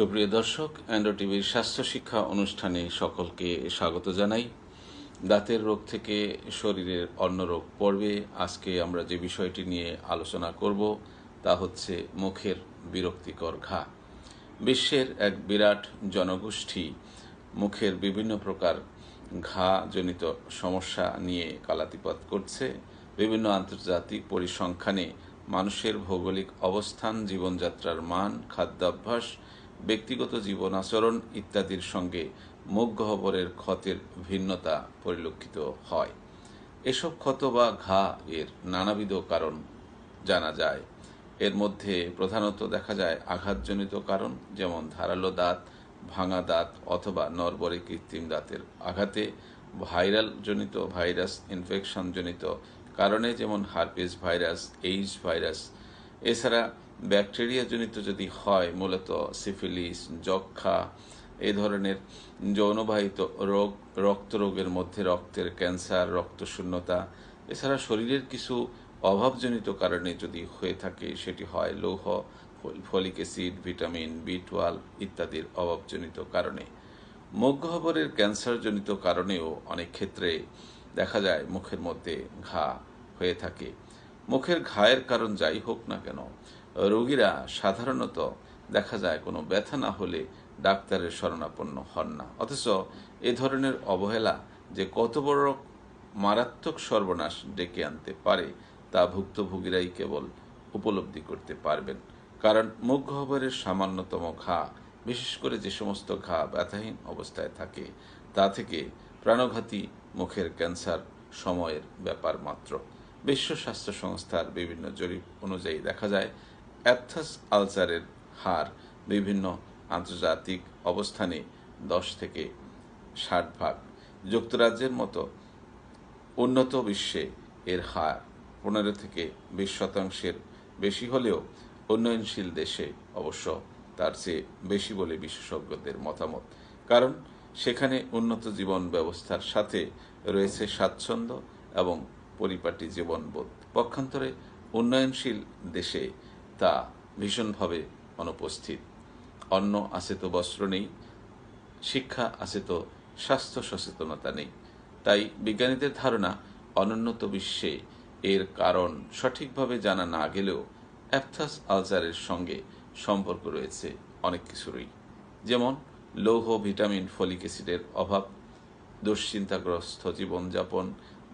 সুপ্রিয় দর্শক অ্যান্ড্রো টিভির স্বাস্থ্য শিক্ষা অনুষ্ঠানে সকলকে স্বাগত জানাই দাঁতের রোগ থেকে শরীরের অন্য রোগ পর্বে আজকে আমরা যে বিষয়টি নিয়ে আলোচনা করব তা হচ্ছে মুখের বিরক্তিকর ঘা বিশ্বের এক বিরাট জনগোষ্ঠী মুখের বিভিন্ন প্রকার ঘা জনিত সমস্যা নিয়ে কালাতিপাত করছে বিভিন্ন আন্তর্জাতিক পরিসংখ্যানে মানুষের ভৌগোলিক অবস্থান জীবনযাত্রার মান খাদ্যাভ্যাস ব্যক্তিগত জীবন আচরণ ইত্যাদির সঙ্গে মুখ গহ্বরের ক্ষতের ভিন্নতা পরিলক্ষিত হয় এসব ক্ষত বা ঘা এর নানাবিধ কারণ জানা যায় এর মধ্যে প্রধানত দেখা যায় আঘাতজনিত কারণ যেমন ধারালো দাঁত ভাঙা দাঁত অথবা নরবরে কৃত্রিম দাঁতের আঘাতে ভাইরাল জনিত ভাইরাস ইনফেকশনজনিত কারণে যেমন হারপিস ভাইরাস এইডস ভাইরাস এছাড়া ব্যাকটেরিয়াজনিত যদি হয় মূলত সিফিলিস যক্ষা এ ধরনের যৌনবাহিত রোগ রক্তরোগের মধ্যে রক্তের ক্যান্সার রক্তশূন্যতা এছাড়া শরীরের কিছু অভাবজনিত কারণে যদি হয়ে থাকে সেটি হয় লৌহ folic acid vitamin B twelve ইত্যাদির অভাবজনিত কারণে মুখগহ্বরের ক্যান্সারজনিত কারণেও অনেক ক্ষেত্রে দেখা যায় মুখের মধ্যে ঘা হয়ে থাকে মুখের ঘায়ের কারণ যাই হোক না কেন রোগীরা সাধারণত দেখা যায় কোনো ব্যথা না হলে ডাক্তারের শরণাপন্ন হন না অথচ এ ধরনের অবহেলা যে কত বড় মারাত্মক সর্বনাশ ডেকে আনতে পারে তা ভুক্তভোগীরাই কেবল উপলব্ধি করতে পারবেন কারণ মুখ গহ্বরের সামান্যতম ঘা বিশেষ করে যে সমস্ত ঘা ব্যথাহীন অবস্থায় থাকে তা থেকে প্রাণঘাতী মুখের ক্যান্সার সময়ের ব্যাপার মাত্র বিশ্ব স্বাস্থ্য সংস্থার বিভিন্ন জরিপ অনুযায়ী দেখা যায় অ্যাথস আলসারের হার বিভিন্ন আন্তর্জাতিক অবস্থানে দশ থেকে ষাট ভাগ যুক্তরাজ্যের মতো উন্নত বিশ্বে এর হার পনেরো থেকে বিশ শতাংশের বেশি হলেও উন্নয়নশীল দেশে অবশ্য তার চেয়ে বেশি বলে বিশেষজ্ঞদের মতামত কারণ সেখানে উন্নত জীবন ব্যবস্থার সাথে রয়েছে স্বাচ্ছন্দ্য এবং পরিপাটি জীবনবোধ পক্ষান্তরে উন্নয়নশীল দেশে তা ভীষণভাবে অনুপস্থিত অন্ন আছে তো বস্ত্র নেই শিক্ষা আছে তো স্বাস্থ্য সচেতনতা নেই তাই বিজ্ঞানীদের ধারণা অনুন্নত বিশ্বে এর কারণ সঠিকভাবে জানা না গেলেও অ্যাপথাস আলজারের সঙ্গে সম্পর্ক রয়েছে অনেক কিছুরই যেমন লৌহ ভিটামিন ফলিক অ্যাসিডের অভাব দুশ্চিন্তাগ্রস্ত জীবনযাপন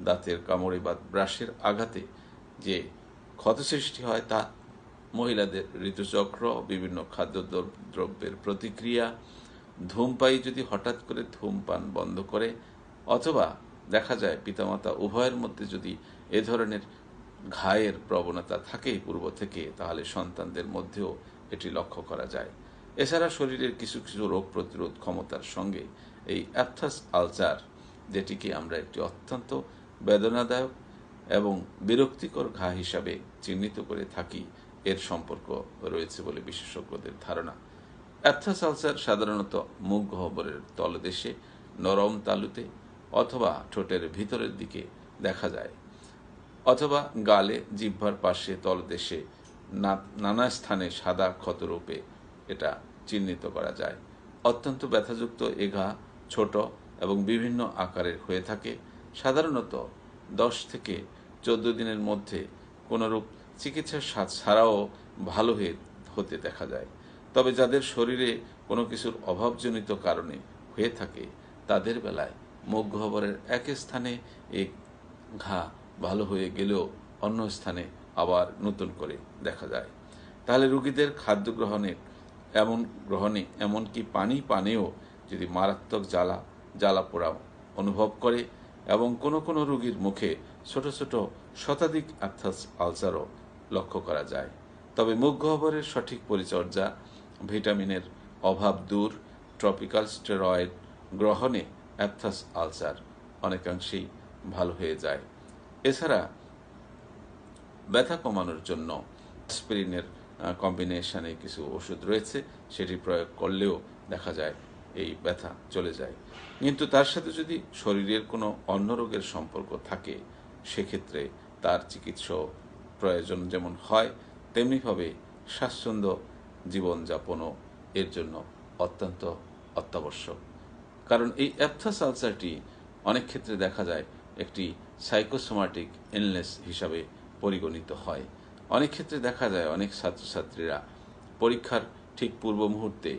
দাঁতের কামড়ে বা ব্রাশের আঘাতে যে ক্ষত সৃষ্টি হয় তা মহিলাদের ঋতুচক্র বিভিন্ন খাদ্য দ্রব্যের প্রতিক্রিয়া ধূমপাই যদি হঠাৎ করে ধূমপান বন্ধ করে অথবা দেখা যায় পিতামাতা উভয়ের মধ্যে যদি এ ধরনের ঘায়ের প্রবণতা থাকে পূর্ব থেকে তাহলে সন্তানদের মধ্যেও এটি লক্ষ্য করা যায় এছাড়া শরীরের কিছু কিছু রোগ প্রতিরোধ ক্ষমতার সঙ্গে এই অ্যাপথাস আলসার যেটিকে আমরা একটি অত্যন্ত বেদনাদায়ক এবং বিরক্তিকর ঘা হিসাবে চিহ্নিত করে থাকি এর সম্পর্ক রয়েছে বলে বিশেষজ্ঞদের ধারণা অ্যাথাসালসার সাধারণত মুখ গহ্বরের তলদেশে নরম তালুতে অথবা ঠোঁটের ভিতরের দিকে দেখা যায় অথবা গালে জিহ্বার পাশে তলদেশে নানা স্থানে সাদা ক্ষতরূপে এটা চিহ্নিত করা যায় অত্যন্ত ব্যথাযুক্ত এঘা ছোট এবং বিভিন্ন আকারের হয়ে থাকে সাধারণত দশ থেকে চোদ্দ দিনের মধ্যে কোনোরূপ চিকিৎসার ছাড়াও ভালো হয়ে হতে দেখা যায় তবে যাদের শরীরে কোনো কিছুর অভাবজনিত কারণে হয়ে থাকে তাদের বেলায় মুখ গহ্বরের এক স্থানে এক ঘা ভালো হয়ে গেলেও অন্য স্থানে আবার নতুন করে দেখা যায় তাহলে রুগীদের খাদ্য গ্রহণের এমন গ্রহণে এমনকি পানি পানেও যদি মারাত্মক জ্বালা জ্বালা পোড়া অনুভব করে এবং কোনো কোনো রুগীর মুখে ছোট ছোট শতাধিক আর্থাস আলসারও লক্ষ্য করা যায় তবে মুখ গহ্বরের সঠিক পরিচর্যা ভিটামিনের অভাব দূর ট্রপিক্যাল স্টেরয়েড গ্রহণে অ্যাপথাস আলসার অনেকাংশেই ভালো হয়ে যায় এছাড়া ব্যথা কমানোর জন্য স্প্রিনের কম্বিনেশনে কিছু ওষুধ রয়েছে সেটি প্রয়োগ করলেও দেখা যায় এই ব্যথা চলে যায় কিন্তু তার সাথে যদি শরীরের কোনো অন্য রোগের সম্পর্ক থাকে সেক্ষেত্রে তার চিকিৎসক প্রয়োজন যেমন হয় তেমনিভাবে স্বাচ্ছন্দ্য জীবনযাপনও এর জন্য অত্যন্ত অত্যাবশ্যক কারণ এই অ্যাপথাস আলসারটি অনেক ক্ষেত্রে দেখা যায় একটি সাইকোসোমাটিক ইলনেস হিসাবে পরিগণিত হয় অনেক ক্ষেত্রে দেখা যায় অনেক ছাত্রছাত্রীরা পরীক্ষার ঠিক পূর্ব মুহূর্তে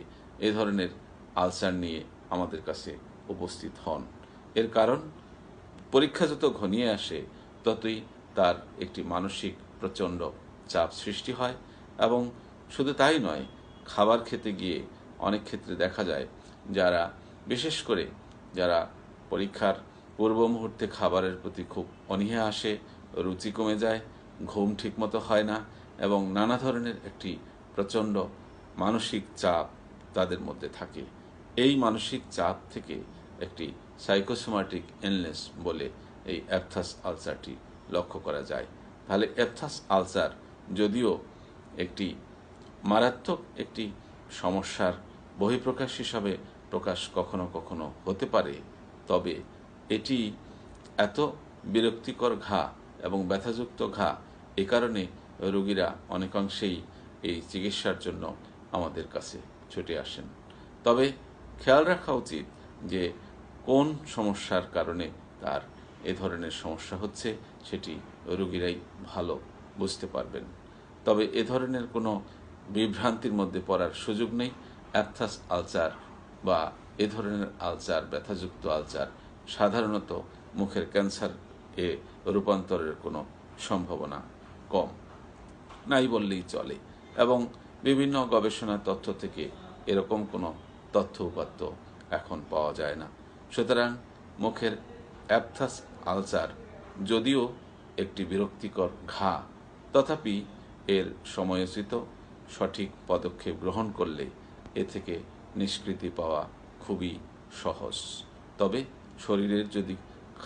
এ ধরনের আলসার নিয়ে আমাদের কাছে উপস্থিত হন এর কারণ পরীক্ষা যত ঘনিয়ে আসে ততই তার একটি মানসিক প্রচণ্ড চাপ সৃষ্টি হয় এবং শুধু তাই নয় খাবার খেতে গিয়ে অনেক ক্ষেত্রে দেখা যায় যারা বিশেষ করে যারা পরীক্ষার পূর্ব মুহূর্তে খাবারের প্রতি খুব অনীহা আসে রুচি কমে যায় ঘুম ঠিকমতো হয় না এবং নানা ধরনের একটি প্রচণ্ড মানসিক চাপ তাদের মধ্যে থাকে এই মানসিক চাপ থেকে একটি সাইকোসোমাটিক ইলনেস বলে এই অ্যাথাস আলসারটি লক্ষ্য করা যায় তাহলে এথাস আলসার যদিও একটি মারাত্মক একটি সমস্যার বহিঃপ্রকাশ হিসাবে প্রকাশ কখনো কখনো হতে পারে তবে এটি এত বিরক্তিকর ঘা এবং ব্যথাযুক্ত ঘা এ কারণে রোগীরা অনেকাংশেই এই চিকিৎসার জন্য আমাদের কাছে ছুটে আসেন তবে খেয়াল রাখা উচিত যে কোন সমস্যার কারণে তার এ ধরনের সমস্যা হচ্ছে সেটি রোগীরাই ভালো বুঝতে পারবেন তবে এ ধরনের কোনো বিভ্রান্তির মধ্যে পড়ার সুযোগ নেই অ্যাথাস আলচার বা এ ধরনের আলচার ব্যথাযুক্ত আলচার সাধারণত মুখের ক্যান্সার এ রূপান্তরের কোনো সম্ভাবনা কম নাই বললেই চলে এবং বিভিন্ন গবেষণা তথ্য থেকে এরকম কোনো তথ্য উপাত্ত এখন পাওয়া যায় না সুতরাং মুখের অ্যাপথাস আলসার যদিও একটি বিরক্তিকর ঘা তথাপি এর সময়োচিত সঠিক পদক্ষেপ গ্রহণ করলে এ থেকে নিষ্কৃতি পাওয়া খুবই সহজ তবে শরীরের যদি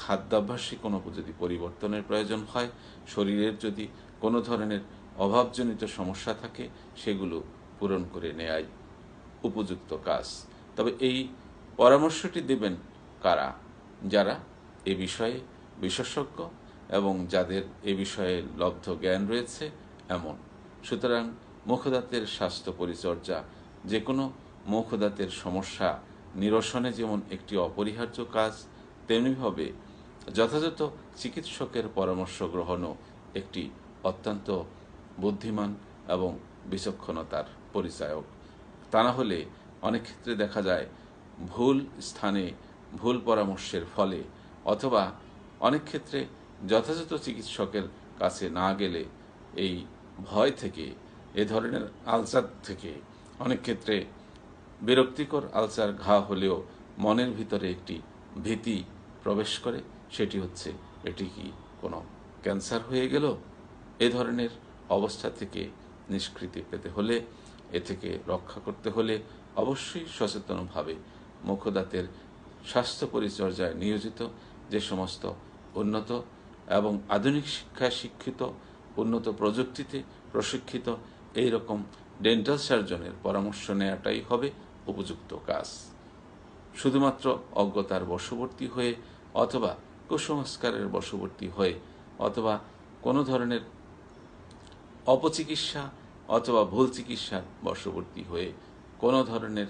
খাদ্যাভ্যাসে কোনো যদি পরিবর্তনের প্রয়োজন হয় শরীরের যদি কোনো ধরনের অভাবজনিত সমস্যা থাকে সেগুলো পূরণ করে নেয়াই উপযুক্ত কাজ তবে এই পরামর্শটি দেবেন কারা যারা এ বিষয়ে বিশেষজ্ঞ এবং যাদের এ বিষয়ে লব্ধ জ্ঞান রয়েছে এমন সুতরাং মুখদাতের স্বাস্থ্য পরিচর্যা যে কোনো মুখদাতের সমস্যা নিরসনে যেমন একটি অপরিহার্য কাজ তেমনিভাবে যথাযথ চিকিৎসকের পরামর্শ গ্রহণও একটি অত্যন্ত বুদ্ধিমান এবং বিচক্ষণতার পরিচায়ক তা না হলে অনেক ক্ষেত্রে দেখা যায় ভুল স্থানে ভুল পরামর্শের ফলে অথবা অনেক ক্ষেত্রে যথাযথ চিকিৎসকের কাছে না গেলে এই ভয় থেকে এ ধরনের আলসার থেকে অনেক ক্ষেত্রে বিরক্তিকর আলসার ঘা হলেও মনের ভিতরে একটি ভীতি প্রবেশ করে সেটি হচ্ছে এটি কি কোনো ক্যান্সার হয়ে গেল এ ধরনের অবস্থা থেকে নিষ্কৃতি পেতে হলে এ থেকে রক্ষা করতে হলে অবশ্যই সচেতনভাবে মুখদাতের স্বাস্থ্য পরিচর্যায় নিয়োজিত যে সমস্ত উন্নত এবং আধুনিক শিক্ষায় শিক্ষিত উন্নত প্রযুক্তিতে প্রশিক্ষিত এই রকম ডেন্টাল সার্জনের পরামর্শ নেওয়াটাই হবে উপযুক্ত কাজ শুধুমাত্র অজ্ঞতার বশবর্তী হয়ে অথবা কুসংস্কারের বশবর্তী হয়ে অথবা কোনো ধরনের অপচিকিৎসা অথবা ভুল চিকিৎসার বশবর্তী হয়ে কোনো ধরনের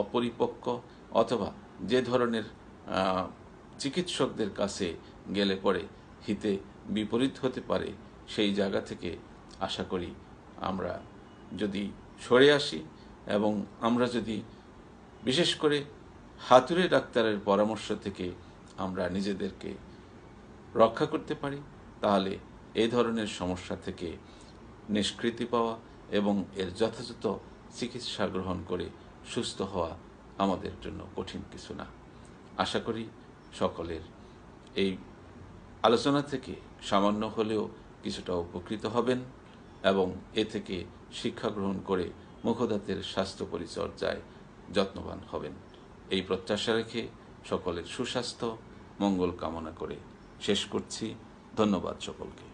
অপরিপক্ক অথবা যে ধরনের চিকিৎসকদের কাছে গেলে পরে হিতে বিপরীত হতে পারে সেই জায়গা থেকে আশা করি আমরা যদি সরে আসি এবং আমরা যদি বিশেষ করে হাতুড়ে ডাক্তারের পরামর্শ থেকে আমরা নিজেদেরকে রক্ষা করতে পারি তাহলে এ ধরনের সমস্যা থেকে নিষ্কৃতি পাওয়া এবং এর যথাযথ চিকিৎসা গ্রহণ করে সুস্থ হওয়া আমাদের জন্য কঠিন কিছু না আশা করি সকলের এই আলোচনা থেকে সামান্য হলেও কিছুটা উপকৃত হবেন এবং এ থেকে শিক্ষা গ্রহণ করে মুখদাতের স্বাস্থ্য পরিচর্যায় যত্নবান হবেন এই প্রত্যাশা রেখে সকলের সুস্বাস্থ্য মঙ্গল কামনা করে শেষ করছি ধন্যবাদ সকলকে